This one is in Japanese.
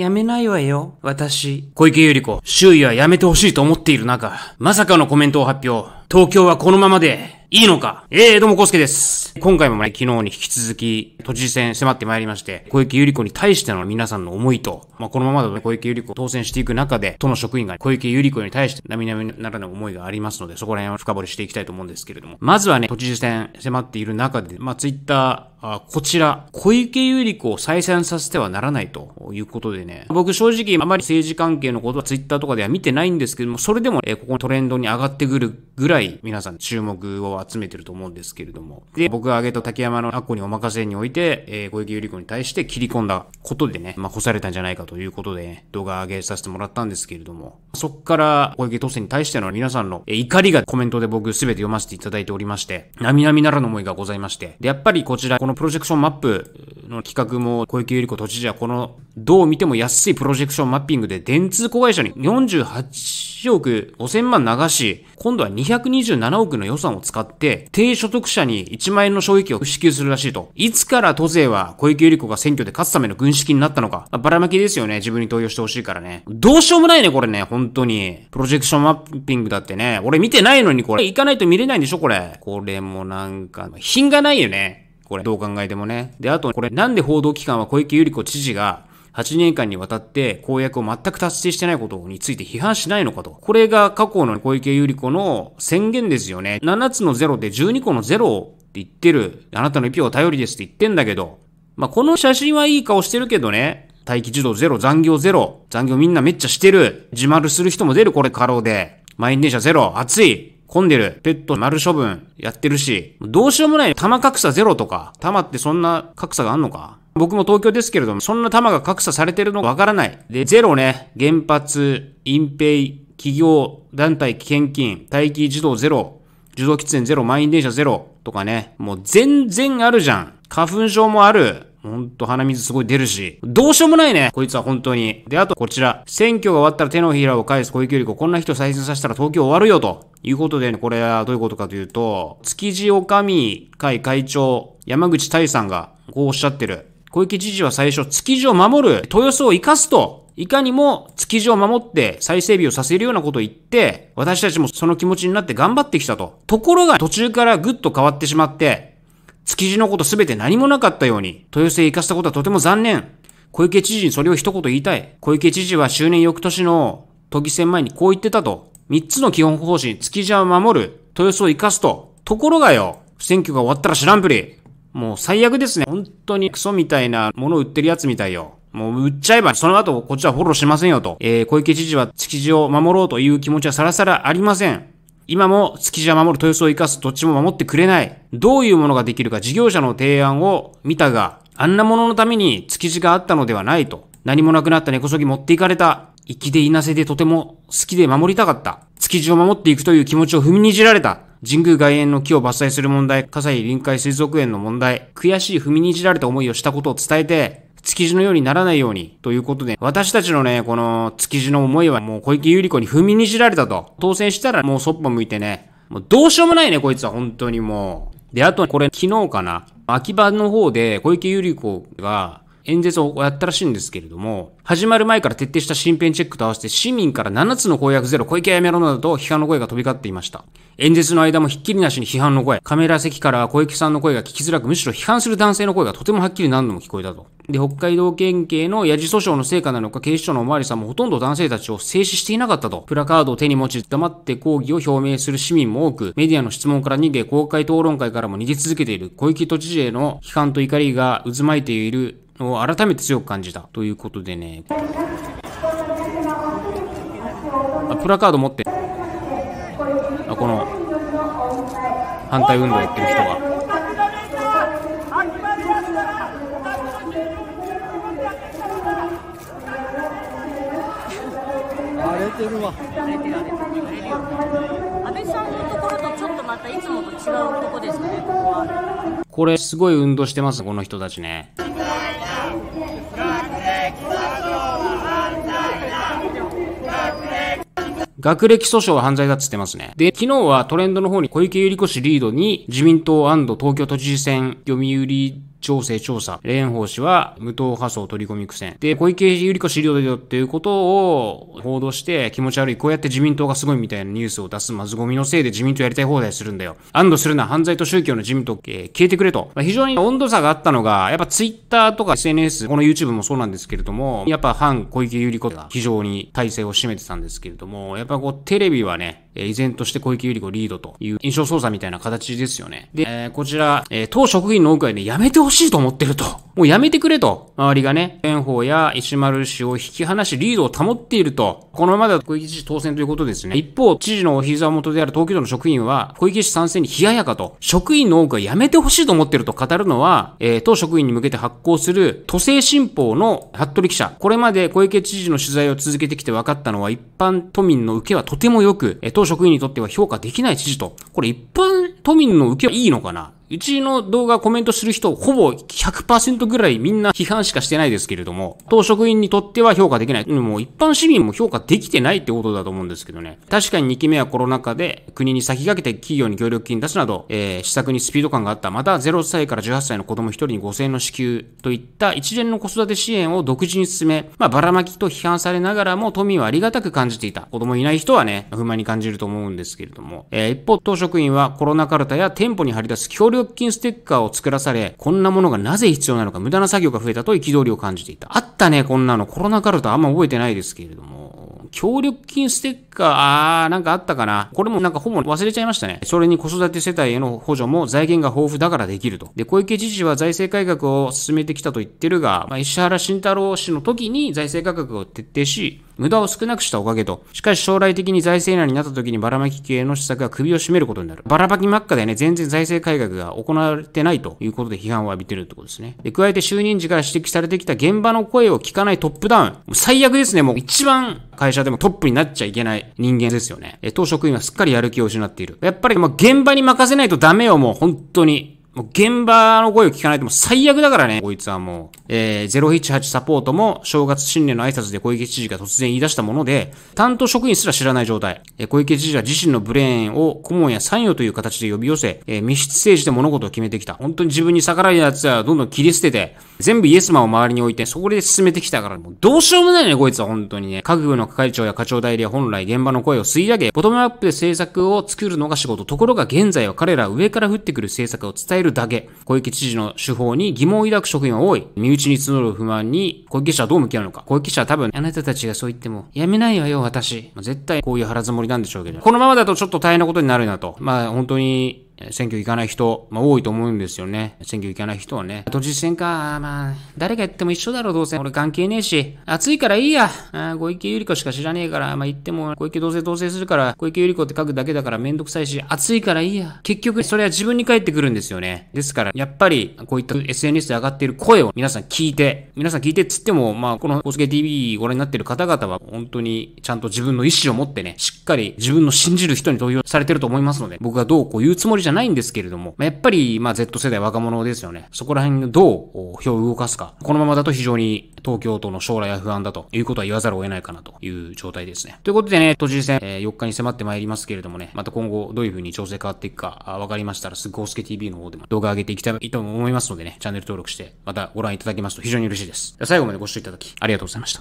やめないわよ、私。小池百合子、周囲はやめてほしいと思っている中、まさかのコメントを発表。東京はこのままでいいのかええー、どうも、うすけです。今回もね、昨日に引き続き、都知事選迫ってまいりまして、小池百合子に対しての皆さんの思いと、まあ、このままだとね、小池百合子当選していく中で、都の職員が小池百合子に対して並々ならぬ思いがありますので、そこら辺を深掘りしていきたいと思うんですけれども、まずはね、都知事選迫っている中で、まあ、ツイッター、あこちら、小池百合子を再選させてはならないということでね。僕正直あまり政治関係のことはツイッターとかでは見てないんですけども、それでも、えここトレンドに上がってくるぐらいらい皆さん注目を集めてると思うんですけれども。で、僕が挙げた竹山のアッコにお任せにおいて、えー、小池百合子に対して切り込んだことでね、まあ、干されたんじゃないかということで、ね、動画上げさせてもらったんですけれども、そっから小池都政に対しての皆さんの怒りがコメントで僕すべて読ませていただいておりまして、並々ならぬ思いがございまして、で、やっぱりこちら、このプロジェクションマップの企画も小池百合子都知事はこの、どう見ても安いプロジェクションマッピングで電通子会社に48億5000万流し、今度は227億の予算を使って、低所得者に1万円の消費を支給するらしいと。いつから都税は小池百合子が選挙で勝つための軍資金になったのか。まあ、ばらまきですよね。自分に投与してほしいからね。どうしようもないね、これね。本当に。プロジェクションマッピングだってね。俺見てないのにこれ。行かないと見れないんでしょ、これ。これもなんか、品がないよね。これ、どう考えてもね。で、あと、これ、なんで報道機関は小池百合子知事が、8年間にわたって公約を全く達成してないことについて批判しないのかと。これが過去の小池百合子の宣言ですよね。7つの0で12個の0ロって言ってる。あなたの一票は頼りですって言ってんだけど。まあ、この写真はいい顔してるけどね。待機児童ゼロ、残業ゼロ、残業みんなめっちゃしてる。自丸する人も出る、これ過労で。満員電車ゼロ、暑い。混んでる。ペット丸処分やってるし、どうしようもない。玉格差ゼロとか、玉ってそんな格差があんのか僕も東京ですけれども、そんな弾が格差されてるのわからない。で、ゼロね、原発、隠蔽、企業、団体、献金、待機児童ゼロ、受動喫煙ゼロ、満員電車ゼロとかね、もう全然あるじゃん。花粉症もある。ほんと鼻水すごい出るし。どうしようもないね。こいつは本当に。で、あとこちら。選挙が終わったら手のひらを返す小池百合子。こんな人再選させたら東京終わるよ。ということでね、これはどういうことかというと、築地おかみ会会長、山口大さんがこうおっしゃってる。小池知事は最初、築地を守る、豊洲を生かすと、いかにも築地を守って再整備をさせるようなことを言って、私たちもその気持ちになって頑張ってきたと。ところが途中からぐっと変わってしまって、築地のことすべて何もなかったように、豊洲へ行かせたことはとても残念。小池知事にそれを一言言いたい。小池知事は周年翌年の都議選前にこう言ってたと。三つの基本方針、築地は守る、豊洲を生かすと。ところがよ、選挙が終わったら知らんぷり。もう最悪ですね。本当にクソみたいなもの売ってるやつみたいよ。もう売っちゃえば、その後、こっちはフォローしませんよと。えー、小池知事は築地を守ろうという気持ちはさらさらありません。今も築地は守る豊洲を生かすどっちも守ってくれない。どういうものができるか事業者の提案を見たが、あんなもののために築地があったのではないと。何もなくなった根こそぎ持っていかれた。生きでいなせでとても好きで守りたかった。築地を守っていくという気持ちを踏みにじられた。神宮外苑の木を伐採する問題、葛西臨海水族園の問題、悔しい踏みにじられた思いをしたことを伝えて、築地のようにならないように、ということで、私たちのね、この築地の思いはもう小池百合子に踏みにじられたと。当選したらもうそっぽ向いてね、もうどうしようもないね、こいつは本当にもう。で、あと、これ昨日かな。秋葉の方で小池百合子が、演説をやったらしいんですけれども、始まる前から徹底した身辺チェックと合わせて市民から7つの公約ゼロ、小池やめろなどと批判の声が飛び交っていました。演説の間もひっきりなしに批判の声、カメラ席からは小池さんの声が聞きづらく、むしろ批判する男性の声がとてもはっきり何度も聞こえたと。で、北海道県警のヤジ訴訟の成果なのか、警視庁のおまわりさんもほとんど男性たちを制止していなかったと。プラカードを手に持ち、黙って抗議を表明する市民も多く、メディアの質問から逃げ、公開討論会からも逃げ続けている小池都知事への批判と怒りが渦巻いているを改めて強く感じたということでねあプラカード持ってあこの反対運動やってる人が。てるわ荒れてる荒れてる荒れる安倍さんのところとちょっとまたいつもと違うとこですかねここはこれすごい運動してますこの人たちね学歴訴訟は犯罪だっつってますね。で、昨日はトレンドの方に小池百合子氏リードに自民党東京都知事選読売調整調査。蓮舫氏は無党派層取り込み苦戦。で、小池百合子資料だよっていうことを報道して気持ち悪い。こうやって自民党がすごいみたいなニュースを出すマズゴミのせいで自民党やりたい放題するんだよ。安堵するな。犯罪と宗教の自民党、えー、消えてくれと。まあ、非常に温度差があったのが、やっぱツイッターとか SNS、この YouTube もそうなんですけれども、やっぱ反小池百合子が非常に体制を占めてたんですけれども、やっぱこうテレビはね、え依然として小池百合子リードという印象操作みたいな形ですよね。で、えー、こちら、えー、党職員の多くはね、やめてほしいと思ってると。もうやめてくれと。周りがね、炎鵬や石丸氏を引き離しリードを保っていると。このままでは小池知事当選ということですね。一方、知事のお膝元である東京都の職員は、小池氏参戦に冷ややかと、職員の多くはやめてほしいと思ってると語るのは、えー、当職員に向けて発行する都政新報の服部記者。これまで小池知事の取材を続けてきて分かったのは、一般都民の受けはとても良く、えー、当職員にとっては評価できない知事と。これ一般都民の受けはいいのかなうちの動画コメントする人、ほぼ100%ぐらいみんな批判しかしてないですけれども、当職員にとっては評価できない。もう一般市民も評価できてないってことだと思うんですけどね。確かに2期目はコロナ禍で国に先駆けて企業に協力金出すなど、えー、施策にスピード感があった。また0歳から18歳の子供1人に5000円の支給といった一連の子育て支援を独自に進め、まあ、ばらまきと批判されながらも都民はありがたく感じていた。子供いない人はね、不満に感じると思うんですけれども、えー、一方、当職員はコロナカルタや店舗に張り出す協力毒菌ステッカーを作らされ、こんなものがなぜ必要なのか無駄な作業が増えたと憤りを感じていた。あったね、こんなの。コロナカルトあんま覚えてないですけれども。協力金ステッカー、あー、なんかあったかな。これもなんかほぼ忘れちゃいましたね。それに子育て世帯への補助も財源が豊富だからできると。で、小池知事は財政改革を進めてきたと言ってるが、まあ、石原慎太郎氏の時に財政改革を徹底し、無駄を少なくしたおかげと、しかし将来的に財政難になった時にばらまき系の施策が首を絞めることになる。ばらまき真っ赤でね、全然財政改革が行われてないということで批判を浴びてるってことですね。で、加えて就任時から指摘されてきた現場の声を聞かないトップダウン。もう最悪ですね。もう一番会社でもトップになっちゃいけない人間ですよね。え、当職員はすっかりやる気を失っている。やっぱりもう現場に任せないとダメよ、もう本当に。もう現場の声を聞かないともう最悪だからね、こいつはもう。えー、018サポートも正月新年の挨拶で小池知事が突然言い出したもので、担当職員すら知らない状態。えー、小池知事は自身のブレーンを顧問や参与という形で呼び寄せ、えー、密室政治で物事を決めてきた。本当に自分に逆らな奴はどんどん切り捨てて、全部イエスマンを周りに置いて、そこで進めてきたから、もうどうしようもないね、こいつは本当にね。各部の係長や課長代理は本来現場の声を吸い上げ、ボトムアップで政策を作るのが仕事。ところが現在は彼らは上から降ってくる政策を伝ええるだけ。小池知事の手法に疑問を抱く職員は多い。身内に募る不満に小池氏はどう向き合うのか。小池氏は多分、あなたたちがそう言っても、やめないわよ、私。絶対こういう腹積もりなんでしょうけど。このままだとちょっと大変なことになるなと。まあ、本当に、選挙行かない人、まあ、多いと思うんですよね。選挙行かない人はね。都知事選か、まあ、誰が言っても一緒だろう、どうせ。俺関係ねえし。暑いからいいや。あ小池百合子しか知らねえから、まあ、言っても、小池どうせ同棲するから、小池百合子って書くだけだからめんどくさいし、暑いからいいや。結局、それは自分に返ってくるんですよね。ですから、やっぱり、こういった SNS で上がっている声を皆さん聞いて、皆さん聞いてっつっても、まあ、この、小け TV ご覧になっている方々は、本当に、ちゃんと自分の意思を持ってね、しっかり自分の信じる人に投票されてると思いますので、僕がどうこう言うつもりじゃゃないんですけれども、まやっぱり、まあ、Z 世代若者ですよね。そこら辺どう票を動かすか。このままだと非常に東京都の将来は不安だということは言わざるを得ないかなという状態ですね。ということでね、都知事選、えー、4日に迫ってまいりますけれどもね、また今後どういう風に調整変わっていくかわかりましたら、すぐおすけ TV の方でも動画上げていきたいと思いますのでね、チャンネル登録して、またご覧いただけますと非常に嬉しいです。最後までご視聴いただきありがとうございました。